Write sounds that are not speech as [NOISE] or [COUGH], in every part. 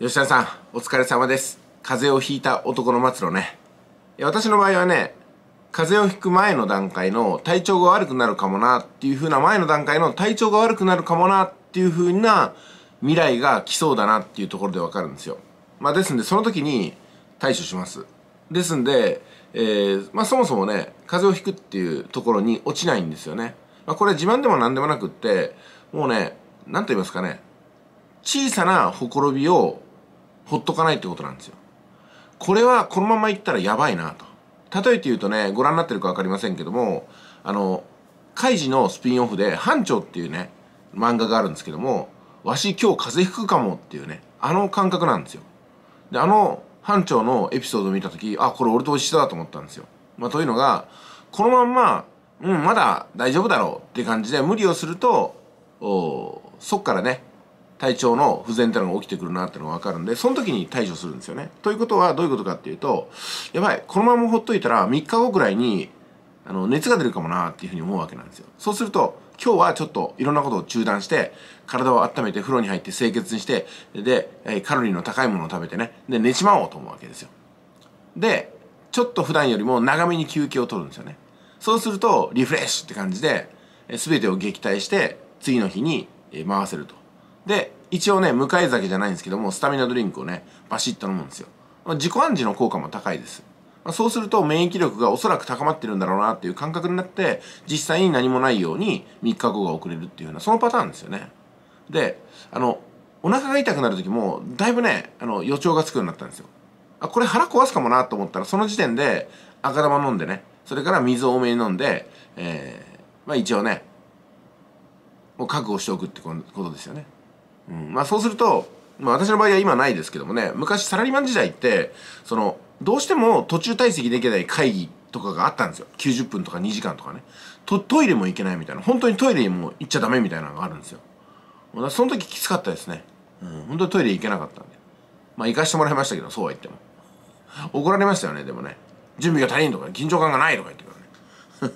吉田さん、お疲れ様です。風邪をひいた男の末路ね。私の場合はね、風邪をひく前の段階の体調が悪くなるかもなっていう風な前の段階の体調が悪くなるかもなっていう風な未来が来そうだなっていうところでわかるんですよ。まあですんでその時に対処します。ですんで、えー、まあそもそもね、風邪をひくっていうところに落ちないんですよね。まあこれ自慢でも何でもなくって、もうね、何と言いますかね、小さなほころびをほっとかないってことなんですよ。これはこのままいったらやばいなと。例えて言うとね、ご覧になってるか分かりませんけども、あの、カイジのスピンオフで、班長っていうね、漫画があるんですけども、わし今日風邪ひくかもっていうね、あの感覚なんですよ。で、あの班長のエピソードを見た時、あ、これ俺と一緒だと思ったんですよ。まあ、というのが、このまんま、うん、まだ大丈夫だろうって感じで無理をすると、おそっからね、体調の不全ってのが起きてくるなってのが分かるんで、その時に対処するんですよね。ということはどういうことかっていうと、やばい、このままほっといたら3日後くらいに、あの、熱が出るかもなっていうふうに思うわけなんですよ。そうすると、今日はちょっといろんなことを中断して、体を温めて風呂に入って清潔にして、で、カロリーの高いものを食べてね、で、寝ちまおうと思うわけですよ。で、ちょっと普段よりも長めに休憩を取るんですよね。そうすると、リフレッシュって感じで、全てを撃退して、次の日に回せると。で、一応ね、向え酒じゃないんですけども、スタミナドリンクをね、バシッと飲むんですよ。まあ、自己暗示の効果も高いです。まあ、そうすると免疫力がおそらく高まってるんだろうなっていう感覚になって、実際に何もないように3日後が遅れるっていうような、そのパターンですよね。で、あの、お腹が痛くなる時も、だいぶね、あの、予兆がつくようになったんですよ。あ、これ腹壊すかもなと思ったら、その時点で赤玉飲んでね、それから水を多めに飲んで、えー、まあ一応ね、もう覚悟しておくってことですよね。うんまあ、そうすると、まあ、私の場合は今ないですけどもね昔サラリーマン時代ってそのどうしても途中退席できない会議とかがあったんですよ90分とか2時間とかねとトイレも行けないみたいな本当にトイレも行っちゃダメみたいなのがあるんですよその時きつかったですね、うん、本当にトイレ行けなかったんでまあ行かしてもらいましたけどそうは言っても怒られましたよねでもね準備が足りんとか緊張感がないとか言ってか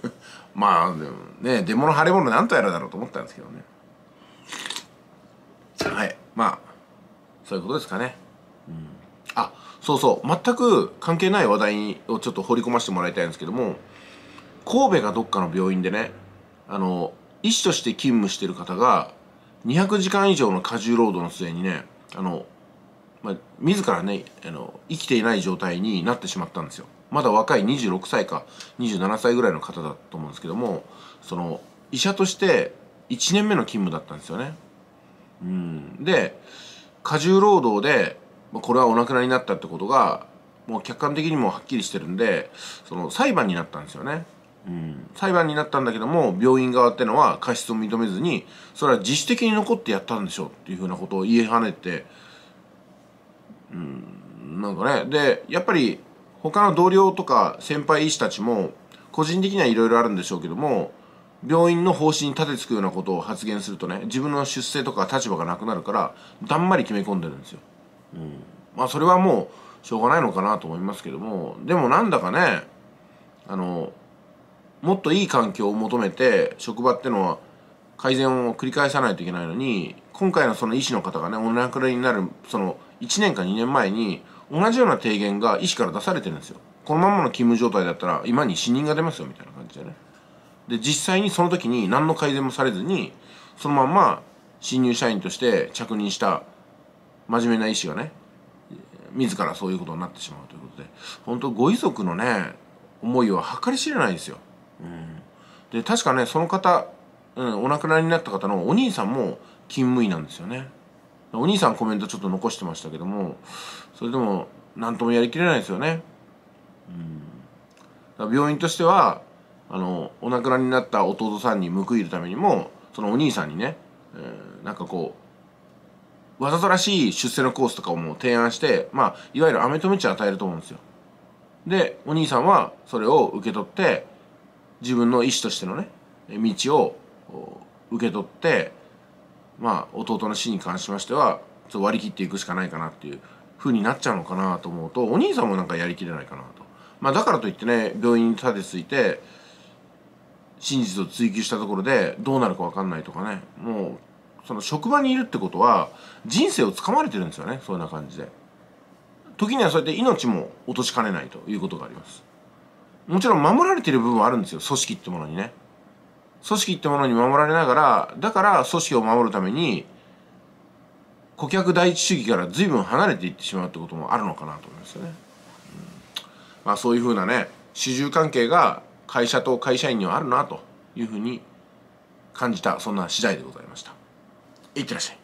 らね [LAUGHS] まあでもね出物腫れ物なんとやらだろうと思ったんですけどねまあそういうことですかねうんあそうそう全く関係ない話題をちょっと放り込ませてもらいたいんですけども神戸がどっかの病院でねあの医師として勤務してる方が200時間以上の過重労働の末にねあの、まあ、自らねあの生きていない状態になってしまったんですよまだ若い26歳か27歳ぐらいの方だと思うんですけどもその医者として1年目の勤務だったんですよねうん、で過重労働で、まあ、これはお亡くなりになったってことがもう客観的にもはっきりしてるんでその裁判になったんですよね、うん、裁判になったんだけども病院側ってのは過失を認めずにそれは自主的に残ってやったんでしょうっていうふうなことを言い放ねて、うん、なんかねでやっぱり他の同僚とか先輩医師たちも個人的にはいろいろあるんでしょうけども病院の方針に立てつくようなことを発言するとね自分の出世とか立場がなくなるからだんまり決め込んでるんですよ、うん、まあそれはもうしょうがないのかなと思いますけどもでもなんだかねあのもっといい環境を求めて職場ってのは改善を繰り返さないといけないのに今回のその医師の方がねお亡くなりになるその1年か2年前に同じような提言が医師から出されてるんですよこのままの勤務状態だったら今に死人が出ますよみたいな感じでねで実際にその時に何の改善もされずにそのまんま新入社員として着任した真面目な医師がね自らそういうことになってしまうということで本当ご遺族のね思いは計り知れないですよ。うん、で確かねその方、うん、お亡くなりになった方のお兄さんも勤務医なんですよね。お兄さんコメントちょっと残してましたけどもそれでも何ともやりきれないですよね。うん、病院としてはあのお亡くなりになった弟さんに報いるためにもそのお兄さんにね、えー、なんかこうわざとらしい出世のコースとかをもう提案してまあいわゆるアメとムチ与えると思うんですよでお兄さんはそれを受け取って自分の意思としてのね道を受け取ってまあ弟の死に関しましてはちょっと割り切っていくしかないかなっていう風になっちゃうのかなと思うとお兄さんもなんかやりきれないかなとまあだからといってね病院に立てついて真実を追求したところでどうなるか分かんないとかねもうその職場にいるってことは人生をつかまれてるんですよねそんな感じで時にはそうやって命も落としかねないということがありますもちろん守られてる部分はあるんですよ組織ってものにね組織ってものに守られながらだから組織を守るために顧客第一主義から随分離れていってしまうってこともあるのかなと思いますよね、うん、まあそういうふうなね主従関係が会社と会社員にはあるなというふうに感じたそんな次第でございましたいってらっしゃい